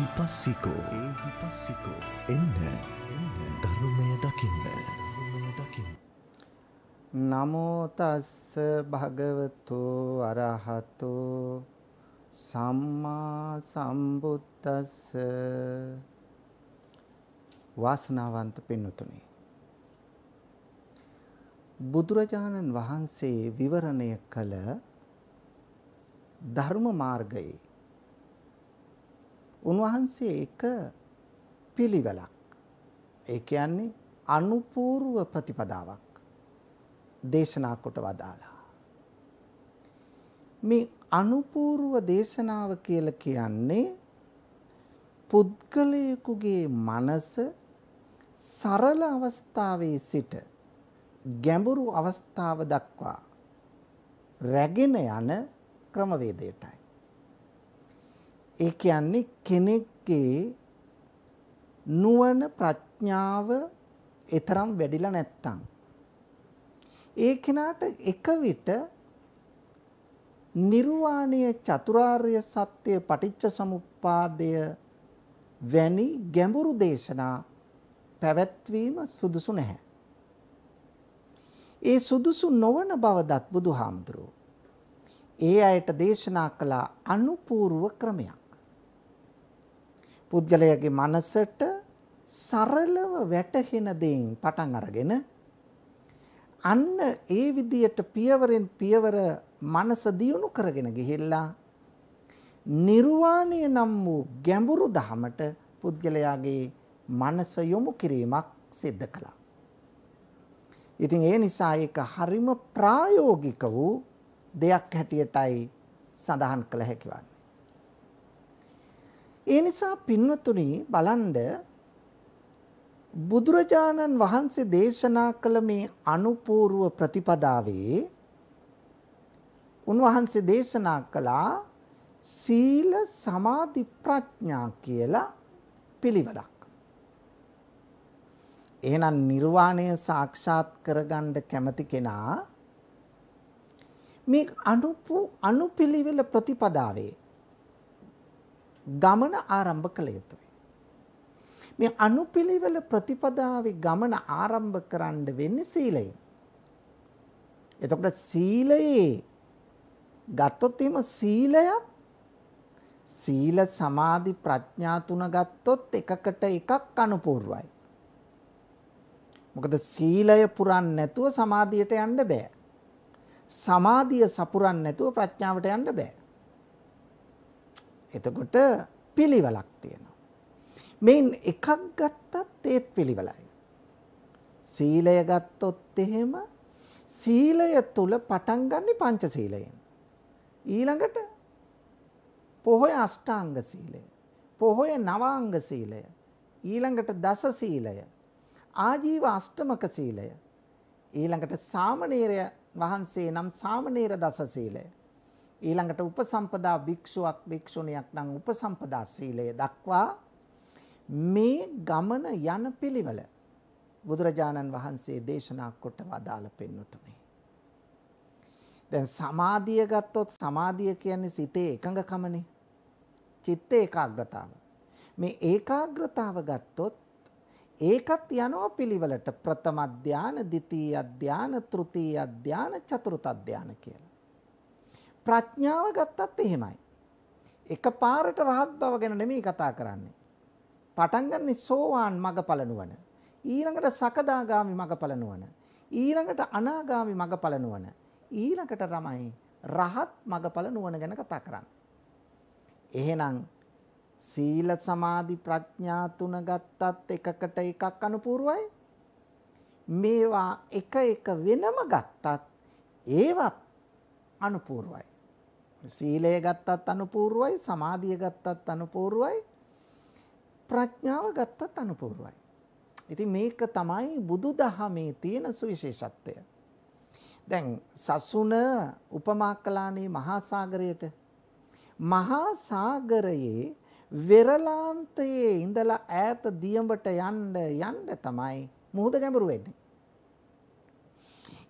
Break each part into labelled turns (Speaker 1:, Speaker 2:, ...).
Speaker 1: එහි පස්සිකෝ ඒහි පස්සිකෝ එන්න ධර්මය දකින්න දකින්න. නමෝතස්ස භගවතු අරහතු සම්මා සම්බුද්දස්ස වාසනාවන්ත පින්නතුනි බුදුරජාණන් වහන්සේ විවරණය කළ ධර්ම මාර්ගයේ උන්වහන්සේ එක පිළිවෙලක් ඒ කියන්නේ අනුපූර්ව ප්‍රතිපදාවක් දේශනා කොට වදාලා මේ අනුපූර්ව දේශනාව කියලා කියන්නේ පුද්ගලයෙකුගේ මනස සරල අවස්ථාවේ සිට ගැඹුරු අවස්ථාව දක්වා රැගෙන යන ක්‍රමවේදයටයි ඒ කියන්නේ කෙනෙක්ගේ නුවණ ප්‍රඥාව ඊතරම් වැඩිලා නැත්තම් ඒ කෙනාට එක විට නිර්වාණය චතුරාර්ය සත්‍ය පටිච්ච සමුප්පාදය වැනි ගැඹුරු දේශනා පැවැත්වීම සුදුසු නැහැ. ඒ සුදුසු නොවන බව දත් බුදුහාමුදුරුවෝ ඒ අයට දේශනා කළ අනුපූර්ව ක්‍රමයක්. පුද්ගලයාගේ මනසට සරලව වැටහෙන දෙයින් පටන් අරගෙන අන්න ඒ විදියට පියවරෙන් පියවර මනස දියුණු කරගෙන ගිහිල්ලා නිර්වාණය නම් වූ ගැඹුරු ධමයට පුද්ගලයාගේ මනස යොමු කිරීමක් සිද්ධ කළා. ඉතින් ඒ නිසා ඒක හරිම ප්‍රායෝගික වූ දෙයක් හැටියටයි සඳහන් කළ හැකි වන්නේ. ඒ නිසා පින්වතුනි බලන්න බුදුරජාණන් වහන්සේ දේශනා කළ මේ අනුපූර්ව ප්‍රතිපදාවේ උන්වහන්සේ දේශනා කළා සීල සමාධි ප්‍රඥා කියලා පිළිවෙලක්. එහෙනම් නිර්වාණය සාක්ෂාත් කරගන්න කැමති කෙනා මේ අනුපු අනුපිළිවෙල ප්‍රතිපදාවේ ගමන ආරම්භ කළ යුතුයි. මේ අනුපිළිවෙල ප්‍රතිපදාවේ ගමන ආරම්භ කරන්න වෙන්නේ සීලයෙන්. එතකොට සීලයේ ගත්තොත් එහෙම සීලයත් සීල සමාධි ප්‍රඥා තුන ගත්තොත් එකකට එකක් අනුපූර්වයි. මොකද සීලය පුරන්නේ නැතුව සමාධියට යන්න බෑ. සමාධිය සපුරන්නේ නැතුව ප්‍රඥාවට යන්න බෑ. එතකොට පිළිවෙලක් තියෙනවා. මේන් එකක් ගත්තත් ඒත් පිළිවෙලයි. සීලය ගත්තොත් එහෙම සීලය තුල පටන් ගන්නෙ පංච සීලයෙන්. ඊළඟට පොහොය අෂ්ටාංග සීලය. පොහොය නවාංග සීලය. ඊළඟට දස සීලය. ආජීව අෂ්ටමක සීලය. ඊළඟට සාමණේර වහන්සේ නම් සාමණේර දස සීලය. ඊළඟට උපසම්පදා භික්ෂුවක් භික්ෂුණියක් නම් උපසම්පදා සීලය දක්වා මේ ගමන යන පිළිවෙල බුදුරජාණන් වහන්සේ දේශනා කොට වදාළ පෙන්වතුනේ. දැන් සමාධිය ගත්තොත් සමාධිය කියන්නේ සිතේ එකඟකමනේ. චිත්ත ඒකාග්‍රතාව. මේ ඒකාග්‍රතාව ගත්තොත් ඒකත් යනෝ පිළිවෙලට ප්‍රථම ධාන, ද්විතීය ධාන, තෘතීය ධාන, චතුර්ථ ධාන කියලා. ප්‍රඥාව ගත්තත් එහෙමයි. එකපාරට රහත් බව ගැන නෙමෙයි කතා කරන්නේ. පටන් ගන්නෙ සෝවාන් මගඵල නුවණ. ඊළඟට සකදාගාමි මගඵල නුවණ. ඊළඟට අනාගාමි මගඵල නුවණ. ඊළඟට තමයි රහත් මගඵල නුවණ ගැන කතා කරන්නේ. එහෙනම් සීල සමාධි ප්‍රඥා තුන ගත්තත් එකකට එකක් අනුපූර්වයි. මේවා එක එක වෙනම ගත්තත් ඒවත් අනුපූර්වයි. සීලය ගත්තත් අනුපූර්වයි, සමාධිය ගත්තත් අනුපූර්වයි, ප්‍රඥාව ගත්තත් අනුපූර්වයි. ඉතින් මේක තමයි බුදුදහමේ තියෙන සුවිශේෂත්වය. දැන් සසුන උපමා කළානේ මහා සාගරයට. මහා සාගරයේ වෙරළාන්තයේ ඉඳලා ඈත දියඹට යන්න යන්න තමයි මුහුද ගැඹුරු වෙන්නේ.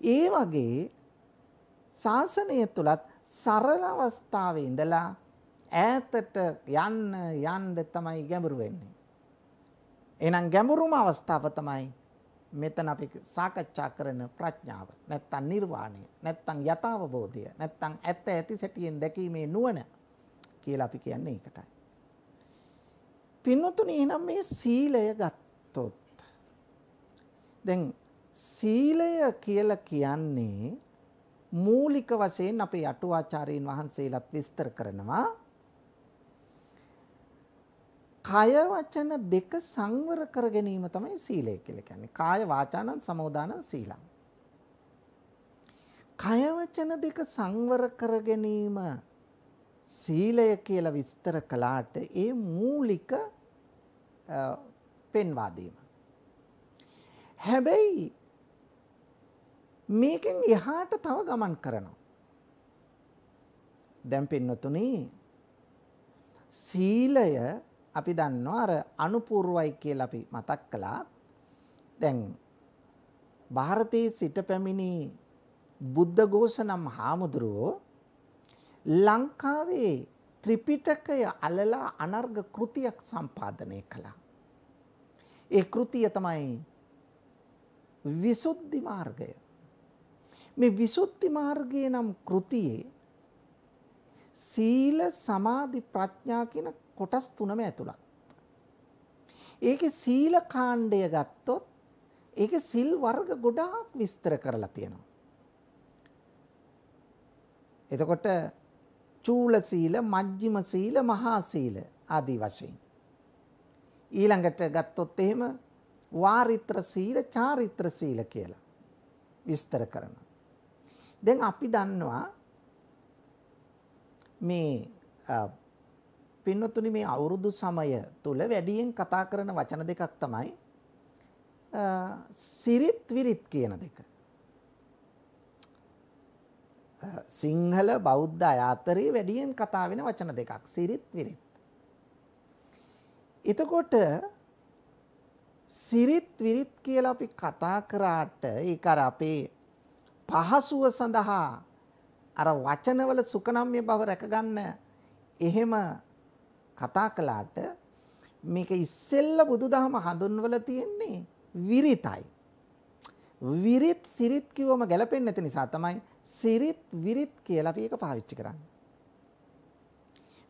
Speaker 1: ඒ වගේ ශාසනය තුලත් සරල අවස්ථාවේ ඉඳලා ඈතට යන්න යන්න තමයි ගැඹුරු වෙන්නේ. එහෙනම් ගැඹුරුම අවස්ථාව තමයි මෙතන අපි සාකච්ඡා කරන ප්‍රඥාව නැත්තම් නිර්වාණය නැත්තම් යථාබෝධය නැත්තම් ඇත්ත ඇති සැටියෙන් දැකීමේ නුවණ කියලා අපි කියන්නේ ඒකටයි. පින්නතුනි එහෙනම් මේ සීලය ගත්තොත් දැන් සීලය කියලා කියන්නේ මූලික වශයෙන් අපේ අටුවාචාරීන් වහන්සේලාත් විස්තර කරනවා කය වචන දෙක සංවර කර ගැනීම තමයි සීලය කියලා කියන්නේ. කාය වාචානං සමෝදානං සීලං. කය වචන දෙක සංවර කර ගැනීම සීලය කියලා විස්තර කළාට ඒ මූලික පෙන්වා දීම. හැබැයි මේකෙන් එහාට තව ගමන් කරනවා. දැන් පින්නතුනි සීලය අපි දන්නවා අර අනුපූර්වයි කියලා අපි මතක් කළා. දැන් ಭಾರತයේ සිට පැමිණි බුද්ධ ഘോഷනම් හාමුදුරුවෝ ලංකාවේ ත්‍රිපිටකය අලලා අනර්ග කෘතියක් සම්පාදනය කළා. ඒ කෘතිය තමයි විසුද්ධි මාර්ගය. මේ විසුද්ධි මාර්ගයේ නම් කෘතියේ සීල සමාධි ප්‍රඥා කියන කොටස් තුනම ඇතුළත්. ඒකේ සීල කාණ්ඩය ගත්තොත් ඒකේ සිල් වර්ග ගොඩාක් විස්තර කරලා තියෙනවා. එතකොට චූල සීල, මජ්ජිම සීල, මහා සීල ආදී වශයෙන්. ඊළඟට ගත්තොත් එහෙම වාරිත්‍ර සීල, චාරිත්‍ර සීල කියලා විස්තර කරනවා. දැන් අපි දන්නවා මේ පින්නතුනි මේ අවුරුදු සමය තුල වැඩියෙන් කතා කරන වචන දෙකක් තමයි සිරිත් විරිත් කියන දෙක. සිංහල බෞද්ධ අතරේ වැඩියෙන් කතා වෙන වචන දෙකක් සිරිත් විරිත්. එතකොට සිරිත් විරිත් කියලා අපි කතා කරාට ඒක අර අපේ පහසුව සඳහා අර වචනවල සුකනම්ය බව රැකගන්න එහෙම කතා කළාට මේක ඉස්සෙල්ල බුදුදහම හඳුන්වලා තියෙන්නේ විරිතයි. විරිත් සිරිත් කිව්වම ගැලපෙන්නේ නැති නිසා තමයි සිරිත් විරිත් කියලා අපි ඒක පාවිච්චි කරන්නේ.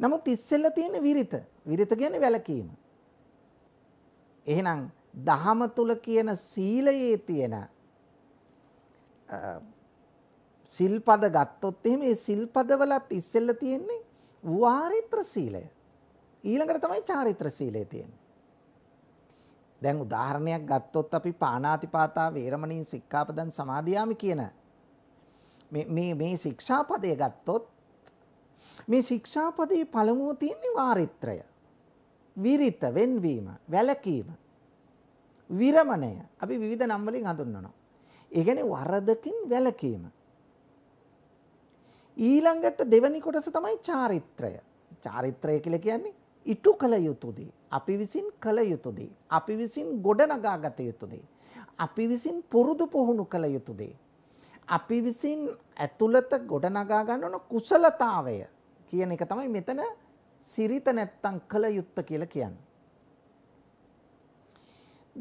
Speaker 1: නමුත් ඉස්සෙල්ල තියෙන විරිත. විරිත කියන්නේ වැළකීම. එහෙනම් දහම තුල කියන සීලයේ තියෙන සිල්පද ගත්තොත් එහෙම ඒ සිල්පදවලත් ඉස්සෙල්ල තියෙන්නේ වාරිත්‍ර සීලය. ඊළඟට තමයි චාරිත්‍ර සීලය තියෙන්නේ. දැන් උදාහරණයක් ගත්තොත් අපි පාණාතිපාතා වේරමණී සික්ඛාපදං සමාදියාමි කියන මේ මේ මේ ශික්ෂාපදය ගත්තොත් මේ ශික්ෂාපදයේ පළමුව තියෙන්නේ වාරිත්‍රය. විරිත වෙන්වීම, වැළකීම, විරමණය. අපි විවිධ නම් වලින් හඳුන්වනවා. ඒ කියන්නේ වරදකින් වැළකීම. ඊළඟට දෙවැනි කොටස තමයි චාරිත්‍රය. චාරිත්‍රය කියලා කියන්නේ ඉටු කළ යුතු දේ, අපි විසින් කළ යුතු දේ, අපි විසින් ගොඩනගා ගත යුතු දේ, අපි විසින් පුරුදු පුහුණු කළ යුතු දේ. අපි විසින් ඇතුළත ගොඩනගා ගන්න කුසලතාවය කියන එක තමයි මෙතන සිරිත නැත්තම් කළ යුත්ත කියලා කියන්නේ.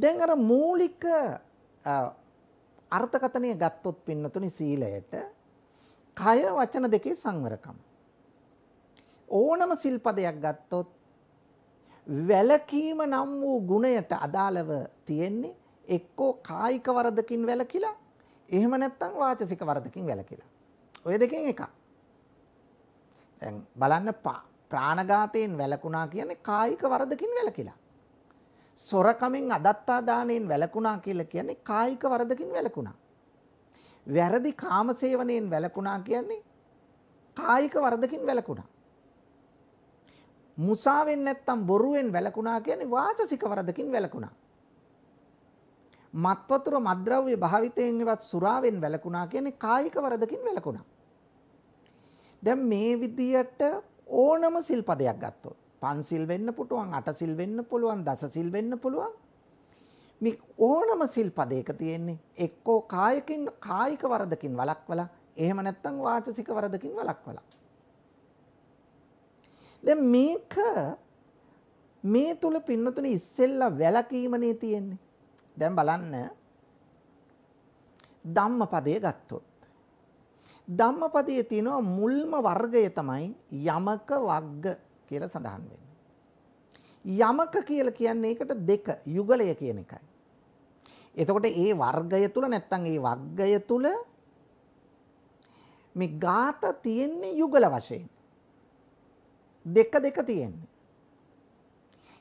Speaker 1: දැන් අර මූලික අර්ථකතනය ගත්තොත් පින්නතුනි සීලයට කය වචන දෙකේ සංවරකම. ඕනම සිල්පදයක් ගත්තොත් වැලකීම නම් වූ ගුණයට අදාළව තියෙන්නේ එක්කෝ කායික වරදකින් වැළකිලා එහෙම නැත්නම් වාචසික වරදකින් වැළකිලා. ඔය දෙකෙන් එකක්. දැන් බලන්න ප්‍රාණඝාතයෙන් වැළකුණා කියන්නේ කායික වරදකින් වැළකිලා. සොරකමින් අදත්තා දාණයෙන් වැළකුණා කියලා කියන්නේ කායික වරදකින් වැළකුණා. වැරදි කාමසේවණයෙන් වැළකුණා කියන්නේ කායික වරදකින් වැළකුණා. මුසාවෙන් නැත්තම් බොරුවෙන් වැළකුණා කියන්නේ වාචසික වරදකින් වැළකුණා. මත්වතුර මද්ද්‍රව්‍ය භාවිතයෙන් එවත් සුරාවෙන් වැළකුණා කියන්නේ කායික වරදකින් වැළකුණා. දැන් මේ විදියට ඕනම සිල්පදයක් ගත්තොත් පන්සිල් වෙන්න පුළුවන් අටසිල් වෙන්න පුළුවන් දසසිල් වෙන්න පුළුවන් මේ ඕනම සිල් පදයක තියෙන්නේ එක්කෝ කායකින් කායික වරදකින් වළක්වලා එහෙම නැත්නම් වාචසික වරදකින් වළක්වලා දැන් මේක මේ තුල පින්නතුනේ ඉස්සෙල්ලා වැළකීමනේ තියෙන්නේ දැන් බලන්න ධම්මපදය ගත්තොත් ධම්මපදයේ තියෙනවා මුල්ම වර්ගය තමයි යමක වග්ග කියලා සඳහන් වෙන්නේ. යමක කියලා කියන්නේ ඒකට දෙක යුගලය කියන එකයි. එතකොට ඒ වර්ගය තුල නැත්තම් ඒ වග්ගය තුල මේ ગાත තියෙන්නේ යුගල වශයෙන්. දෙක දෙක තියෙන්නේ.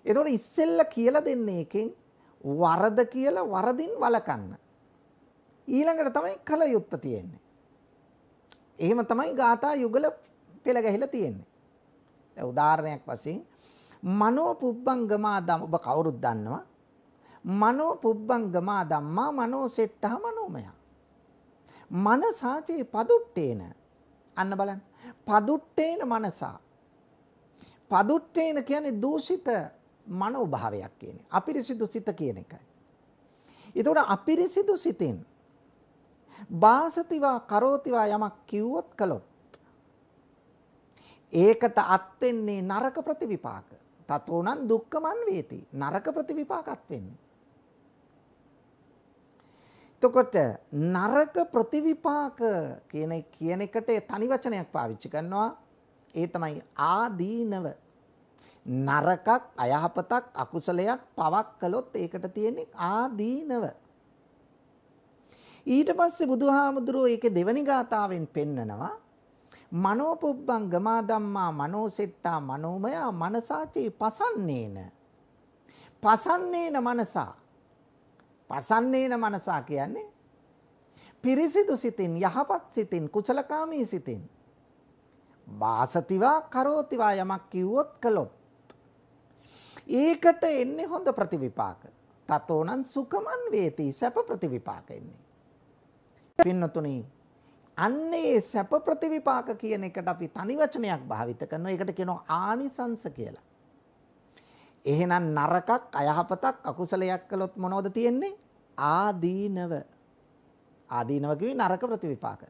Speaker 1: එතකොට ඉස්සෙල්ල කියලා දෙන්නේ එකෙන් වරද කියලා වරදින් වලකන්න. ඊළඟට තමයි කල යුත්ත තියෙන්නේ. එහෙම තමයි ગાථා යුගල පෙළ ගැහිලා තියෙන්නේ. උදාහරණයක් වශයෙන් මනෝ පුබ්බංගමා ධම්ම ඔබ කවුරුත් දන්නවා මනෝ පුබ්බංගමා ධම්මා මනෝ සෙට්ටහ මනෝමය මනසාචේ පදුට්ටේන අන්න බලන්න පදුට්ටේන මනසා පදුට්ටේන කියන්නේ දූෂිත මනෝභාවයක් කියන්නේ අපිරිසිදු සිත කියන එකයි එතකොට අපිරිසිදු සිතෙන් බාසතිවා කරෝතිවා යමක් කිව්වොත් කළොත් ඒකට අත් වෙන්නේ නරක ප්‍රතිවිපාක. තතෝනං දුක්ඛමන් වේති. නරක ප්‍රතිවිපාකත් වෙන්නේ. එතකොට නරක ප්‍රතිවිපාක කියන කියන එකට තනි වචනයක් පාවිච්චි කරනවා. ඒ තමයි ආදීනව. නරකක් අයහපතක් අකුසලයක් පවක් කළොත් ඒකට තියෙන්නේ ආදීනව. ඊට පස්සේ බුදුහාමුදුරුවෝ ඒකේ දෙවනි ගාතාවෙන් පෙන්නනවා මනෝපුබ්බං ගමා ධම්මා මනෝසෙට්ටා මනෝමයා මනසාචේ පසන්නේන පසන්නේන මනසා පසන්නේන මනසා කියන්නේ පිරිසිදු සිතින් යහපත් සිතින් කුසලකාමී සිතින් වාසතිවා කරෝතිවා යමක් කිව්වොත් කළොත් ඒකට එන්නේ හොඳ ප්‍රතිවිපාක තතෝනං සුකමන් වේති සැප ප්‍රතිවිපාක එන්නේ පින්නතුණී අන්න ඒ සැප ප්‍රතිවිපාක කියන එකට අපි තනි වචනයක් භාවිත කරනවා. ඒකට කියනවා ආනිසංස කියලා. එහෙනම් නරකක් අයහපතක් අකුසලයක් කළොත් මොනවද තියෙන්නේ? ආදීනව. ආදීනව කිව්වේ නරක ප්‍රතිවිපාක.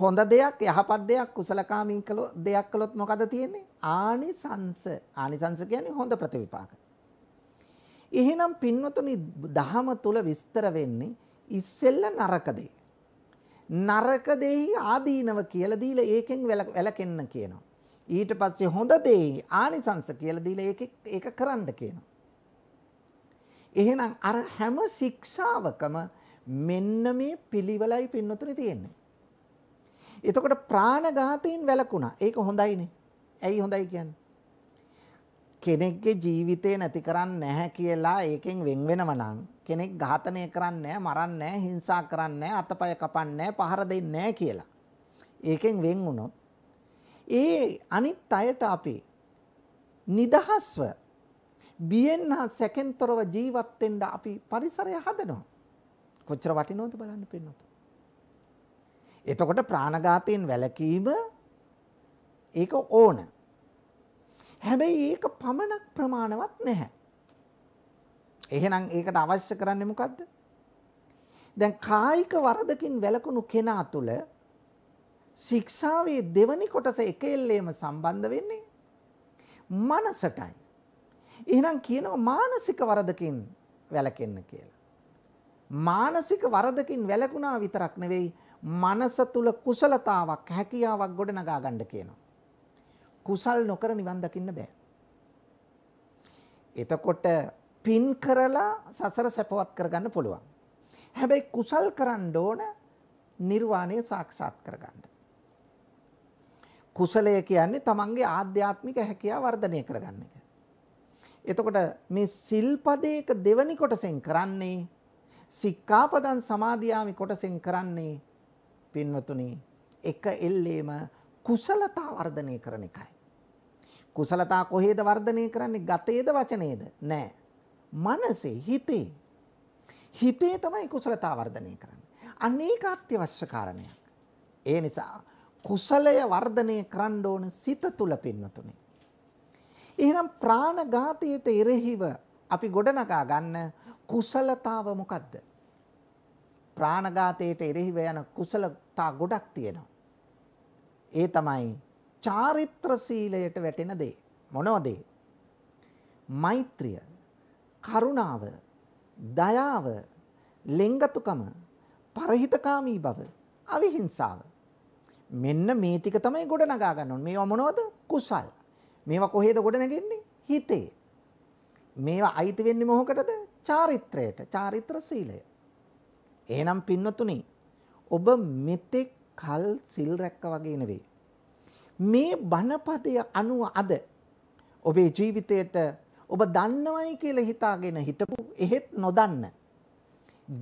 Speaker 1: හොඳ දෙයක් යහපත් දෙයක් කුසලකාමී කළොත් දෙයක් කළොත් මොකද තියෙන්නේ? ආනිසංස. ආනිසංස කියන්නේ හොඳ ප්‍රතිවිපාක. එහෙනම් පින්වතුනි ධහම තුල විස්තර වෙන්නේ ඉස්සෙල්ල නරක දේ. නරක දෙහි ආදීනව කියලා දීලා ඒකෙන් වැළකෙන්න කියනවා. ඊට පස්සේ හොඳ දෙහි ආනිසංස කියලා දීලා ඒක ඒක කරන්න කියනවා. එහෙනම් අර හැම ශික්ෂාවකම මෙන්න මේ පිළිවෙලයි පින්නතුනේ තියෙන්නේ. එතකොට ප්‍රාණඝාතයෙන් වැළකුණා. ඒක හොඳයිනේ. ඇයි හොඳයි කියන්නේ? කෙනෙක්ගේ ජීවිතේ නැති කරන්නේ නැහැ කියලා ඒකෙන් වෙන් වෙනව නම් කෙනෙක් ඝාතනය කරන්නේ නැහැ, මරන්නේ නැහැ, හිංසා කරන්නේ නැහැ, අතපය කපන්නේ නැහැ, පහර දෙන්නේ නැහැ කියලා. ඒකෙන් වෙන් වුණොත් ඒ අනිත් අයට අපි නිදහස්ව බියෙන් හා සැකෙන්තරව ජීවත් වෙන්න අපි පරිසරය හදනවා. කොච්චර වටිනවද බලන්න පින්නොත්. එතකොට ප්‍රාණඝාතයෙන් වැළකීම ඒක ඕන. හැබැයි ඒක පමණක් ප්‍රමාණවත් නැහැ. එහෙනම් ඒකට අවශ්‍ය කරන්නේ මොකද්ද? දැන් කායික වරදකින් වැළකුණු කෙනා තුළ ශික්ෂාවේ දෙවනි කොටස එකෙල්ලේම සම්බන්ධ වෙන්නේ මනසටයි. එහෙනම් කියනවා මානසික වරදකින් වැළකෙන්න කියලා. මානසික වරදකින් වැළකුණා විතරක් නෙවෙයි මනස තුල කුසලතාවක් හැකියාවක් ගොඩනගා ගන්න කියනවා. කුසල් නොකර නිවන් දකින්න බෑ. එතකොට පින් කරලා සසර සැපවත් කරගන්න පුළුවන්. හැබැයි කුසල් කරන්න ඕන නිර්වාණය සාක්ෂාත් කරගන්න. කුසලය කියන්නේ තමන්ගේ ආධ්‍යාත්මික හැකියාව වර්ධනය කරගන්න එක. එතකොට මේ සිල්පදයක දෙවනි කොටසෙන් කරන්නේ සික්කාපදන් සමාධියාමි කොටසෙන් කරන්නේ පින්වතුනි එක එල්ලේම කුසලතා වර්ධනය කරන එකයි. කුසලතා කොහේද වර්ධනය කරන්නේ ගතයේද වචනේද නෑ. මනසේ හිතේ. හිතේ තමයි කුසලතා වර්ධනය කරන්න. අනේක අත්‍යවශ්‍ය කාරණයක්. ඒ නිසා කුසලය වර්ධනය කරන්න ඕන සිත තුල පින්නතුනේ. එහෙනම් ප්‍රාණඝාතයට එරෙහිව අපි ගොඩනගා ගන්න කුසලතාව මොකද්ද? ප්‍රාණඝාතයට එරෙහිව යන කුසලතා ගොඩක් තියෙනවා. ඒ තමයි චාරිත්‍ර සීලයට වැටෙන දේ. මොනවද මෛත්‍රිය, කරුණාව, දයාව, ලෙංගතුකම, පරහිතකාමී බව, අවිහිංසාව. මෙන්න මේ ටික තමයි ගොඩනගා ගන්න ඕනේ. මේවා මොනවද? කුසල්. මේවා කොහේද ගොඩනගන්නේ? හිතේ. මේවා අයිති වෙන්නේ මොහොකටද? චාරිත්‍රයට. චාරිත්‍ර සීලය. එහෙනම් පින්නතුනි ඔබ මෙතෙක් කල් සිල් රැක්ක වගේ නෙවෙයි. මේ බණපදය අනුව අද ඔබේ ජීවිතයට ඔබ දන්නවයි කියලා හිතාගෙන හිටපු එහෙත් නොදන්න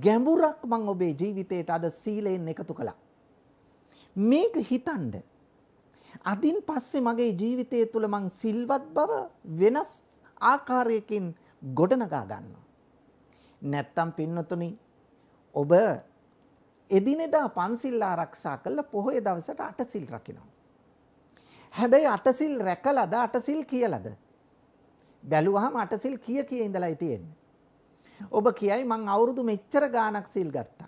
Speaker 1: ගැඹුරක් මං ඔබේ ජීවිතයට අද සීලයෙන් එකතු කළා. මේක හිතන්ඩ අදින් පස්සේ මගේ ජීවිතය තුළ මං සිල්වත් බව වෙනස් ආකාරයකින් ගොඩනගා ගන්නවා. නැත්තම් පින්නතුනි ඔබ එදිනෙදා පන්සිල් ආරක්ෂා කළා පොහොය දවසට අටසිල් රකින්නවා. හැබැයි අටසිල් රැකලාද අටසිල් කියලාද? බැලුවහම අටසිල් කිය කිය ඉඳලායි තියෙන්නේ. ඔබ කියයි මං අවුරුදු මෙච්චර ගාණක් සිල් ගත්තා.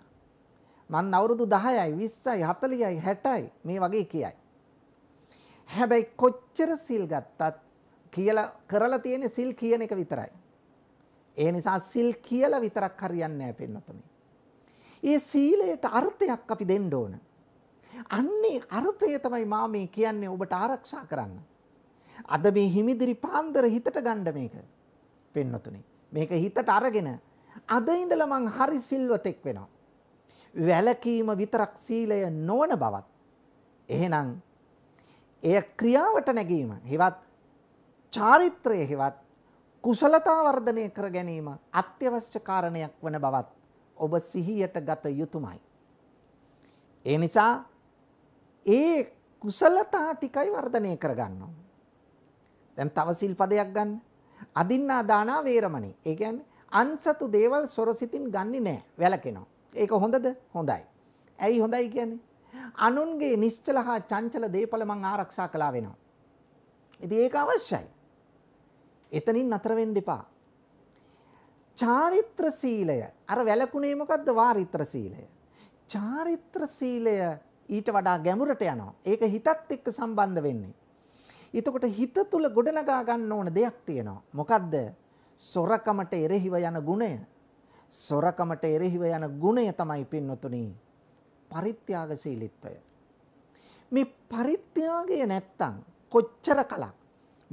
Speaker 1: මං අවුරුදු 10යි 20යි 40යි 60යි මේ වගේ කියයි. හැබැයි කොච්චර සිල් ගත්තත් කියලා කරලා තියෙන සිල් කියන එක විතරයි. ඒ නිසා සිල් කියලා විතරක් හරියන්නේ නැහැ පින්නතුනේ. ඒ සීලයට අර්ථයක් අපි දෙන්න ඕන. අන්නේ අර්ථය තමයි මා මේ කියන්නේ ඔබට ආරක්ෂා කරන්න. අද මේ හිමිදිරි පාන්දර හිතට ගන්න මේක. පින්නතුනේ. මේක හිතට අරගෙන අද ඉඳලා මං හරි සිල්වතෙක් වෙනවා. වැලකීම විතරක් සීලය නොවන බවත්. එහෙනම් එය ක්‍රියාවට නැගීම හෙවත් චාරිත්‍රය හෙවත් කුසලතා වර්ධනය කර ගැනීම අත්‍යවශ්‍ය කාරණයක් වන බවත් ඔබ සිහියට ගත යුතුමයි. ඒ නිසා ඒ කුසලතා ටිකයි වර්ධනය කරගන්න ඕන. දැන් තව සිල්පදයක් ගන්න. අදින්නා දානා වේරමණී. ඒ කියන්නේ අන්සතු දේවල් සොරසිතින් ගන්නෙ නෑ. වැළකෙනවා. ඒක හොඳද? හොඳයි. ඇයි හොඳයි කියන්නේ? අනුන්ගේ නිශ්චල හා චංචල දේපල මං ආරක්ෂා කළා වෙනවා. ඉතින් ඒක අවශ්‍යයි. එතනින් නතර වෙන්න එපා. චාරිත්‍ර සීලය අර වැලකුණේ මොකද්ද වාරිත්‍ර සීලය චාරිත්‍ර සීලය ඊට වඩා ගැඹුරට යනවා ඒක හිතත් එක්ක සම්බන්ධ වෙන්නේ එතකොට හිත තුල ගොඩනගා ගන්න ඕන දෙයක් තියෙනවා මොකද්ද සොරකමට එරෙහිව යන ගුණය සොරකමට එරෙහිව යන ගුණය තමයි පින්නතුණි පරිත්‍යාග සීලීත්වය මේ පරිත්‍යාගය නැත්තම් කොච්චර කලක්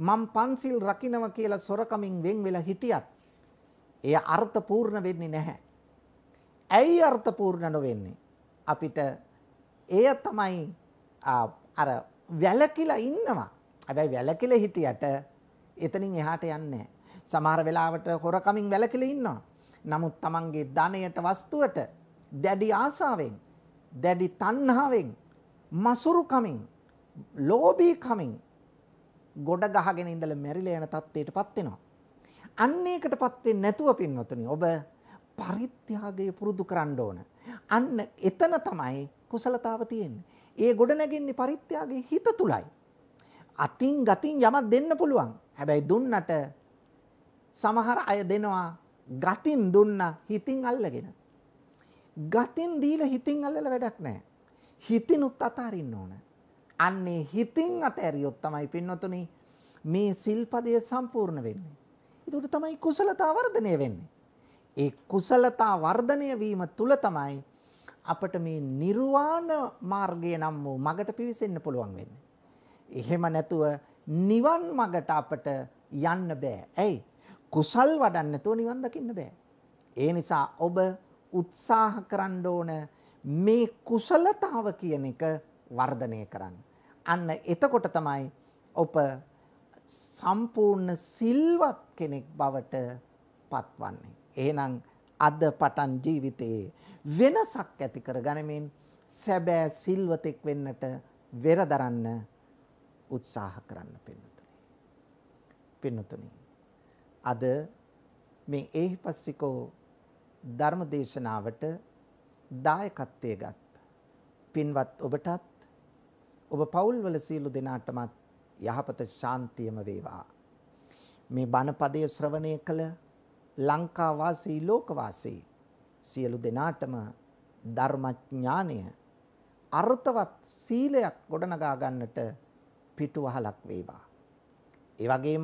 Speaker 1: මම් පන්සිල් රකින්නවා කියලා සොරකමින් වෙන් වෙලා හිටියත් එය අර්ථපූර්ණ වෙන්නේ නැහැ. ඇයි අර්ථපූර්ණ නොවෙන්නේ? අපිට එය තමයි අර වැලකිලා ඉන්නවා. හැබැයි වැලකිලා හිටියට එතනින් එහාට යන්නේ සමහර වෙලාවට හොරකමින් වැලකිලා ඉන්නවා. නමුත් Tamanගේ ධනයට වස්තුවට දැඩි ආසාවෙන්, දැඩි තණ්හාවෙන්, මසුරුකමින්, ලෝභීකමින් ගොඩ ගහගෙන ඉඳලා මෙරිලා යන තත්ත්වයටපත් වෙනවා. අන්න ඒකටපත් වෙන්නේ නැතුව පින්වතුනි ඔබ පරිත්‍යාගය පුරුදු කරන්න ඕන. අන්න එතන තමයි කුසලතාව තියෙන්නේ. ඒ ගොඩ නැගෙන්නේ පරිත්‍යාගයේ හිත තුලයි. අතින් ගතින් යමක් දෙන්න පුළුවන්. හැබැයි දුන්නට සමහර අය දෙනවා ගතින් දුන්නා හිතින් අල්ලගෙන. ගතින් දීලා හිතින් අල්ලලා වැඩක් නැහැ. හිතිනුත් අතාරින්න ඕන. අන්නේ හිතින් අතෑරියොත් තමයි පින්නතුනි මේ සිල්පදය සම්පූර්ණ වෙන්නේ. ඒකට තමයි කුසලතා වර්ධනය වෙන්නේ. ඒ කුසලතා වර්ධනය වීම තුල තමයි අපට මේ නිර්වාණ මාර්ගය නම් වූ මගට පිවිසෙන්න පුළුවන් වෙන්නේ. එහෙම නැතුව නිවන් මගට අපට යන්න බෑ. ඇයි? කුසල් වඩන්න නැතුව නිවන් දකින්න බෑ. ඒ නිසා ඔබ උත්සාහ කරන්න ඕන මේ කුසලතාව කියන එක වර්ධනය කරන්න. අන්න එතකොට තමයි ඔබ සම්පූර්ණ සිල්වත් කෙනෙක් බවට පත්වන්නේ. එහෙනම් අද පටන් ජීවිතයේ වෙනසක් ඇති කරගනිමින් සැබෑ සිල්වතෙක් වෙන්නට වෙරදරන්න උත්සාහ කරන්න පින්නතුනි. පින්නතුනි. අද මේ ඒහිපස්සිකෝ ධර්මදේශනාවට දායකත්වයේ ගත් පින්වත් ඔබටත් ඔබ පවුල්වල සියලු දෙනාටමත් යහපත ශාන්තියම වේවා. මේ බණපදයේ ශ්‍රවණය කළ ලංකා වාසී ලෝක වාසී සියලු දෙනාටම ධර්මඥානය අර්ථවත් සීලයක් ගොඩනගා ගන්නට පිටුවහලක් වේවා. ඒ වගේම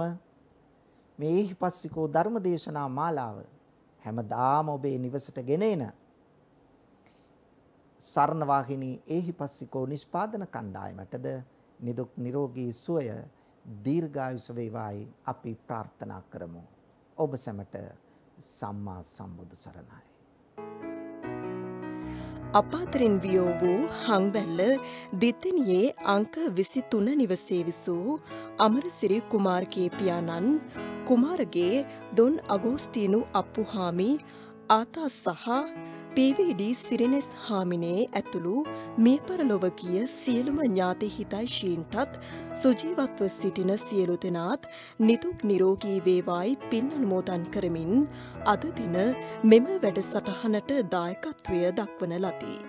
Speaker 1: මේ හිපස්සිකෝ ධර්මදේශනා මාලාව හැමදාම ඔබේ නිවසට ගෙන එන සරණ වාහිනී ඒහිපස්සිකෝ නිෂ්පාදන කණ්ඩායමටද නිදුක් නිරෝගී සුවය දීර්ඝායුෂ වේවායි අපි ප්‍රාර්ථනා කරමු. ඔබ සැමට සම්මා සම්බුදු සරණයි. අපාතරින් වියෝ වූ හංවැල්ල දිත්තනියේ අංක 23 නිවසේ විසූ අමරසිරි කුමාරගේ පියාණන් කුමාරගේ දොන් අගෝස්ටීනු අප්පුහාමි ආතා සහ පීවිඩි සිරිනෙස් හාමිනේ ඇතුළු මිය පරලොව ගිය සියලුම ඥාති හිතයිශීන්ටත් සුජීවත්ව සිටින සියලු දෙනාත් නිතුක් නිරෝගී වේවායි පින් අනුමෝදන් කරමින් අද දින මෙම වැඩසටහනට දායකත්වය දක්වන ලදී.